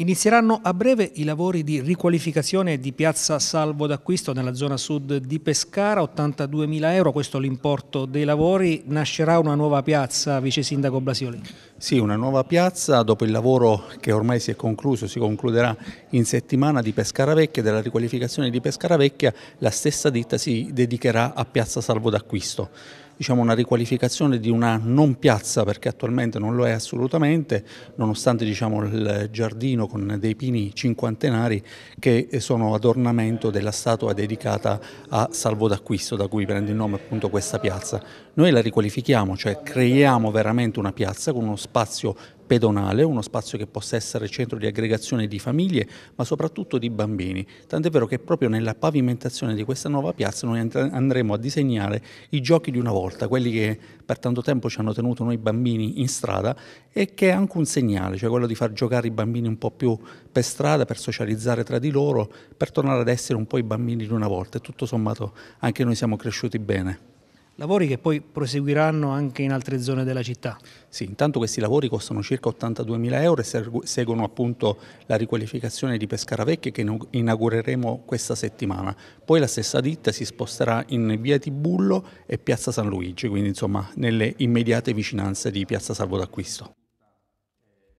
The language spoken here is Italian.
Inizieranno a breve i lavori di riqualificazione di piazza Salvo d'Acquisto nella zona sud di Pescara, 82.000 euro, questo è l'importo dei lavori. Nascerà una nuova piazza, Vice Sindaco Blasioli? Sì, una nuova piazza dopo il lavoro che ormai si è concluso, si concluderà in settimana di Pescara Vecchia, della riqualificazione di Pescara Vecchia, la stessa ditta si dedicherà a piazza Salvo d'Acquisto diciamo, una riqualificazione di una non piazza perché attualmente non lo è assolutamente, nonostante diciamo, il giardino con dei pini cinquantenari che sono adornamento della statua dedicata a Salvo d'Acquisto, da cui prende il nome appunto questa piazza. Noi la riqualifichiamo, cioè creiamo veramente una piazza con uno spazio pedonale, uno spazio che possa essere centro di aggregazione di famiglie, ma soprattutto di bambini. Tant'è vero che proprio nella pavimentazione di questa nuova piazza noi andremo a disegnare i giochi di una volta, quelli che per tanto tempo ci hanno tenuto noi bambini in strada e che è anche un segnale, cioè quello di far giocare i bambini un po' più per strada, per socializzare tra di loro, per tornare ad essere un po' i bambini di una volta. E tutto sommato anche noi siamo cresciuti bene. Lavori che poi proseguiranno anche in altre zone della città. Sì, intanto questi lavori costano circa 82.000 euro e seguono appunto la riqualificazione di Pescara Vecchia che inaugureremo questa settimana. Poi la stessa ditta si sposterà in via Tibullo e piazza San Luigi, quindi insomma nelle immediate vicinanze di piazza Salvo d'Acquisto.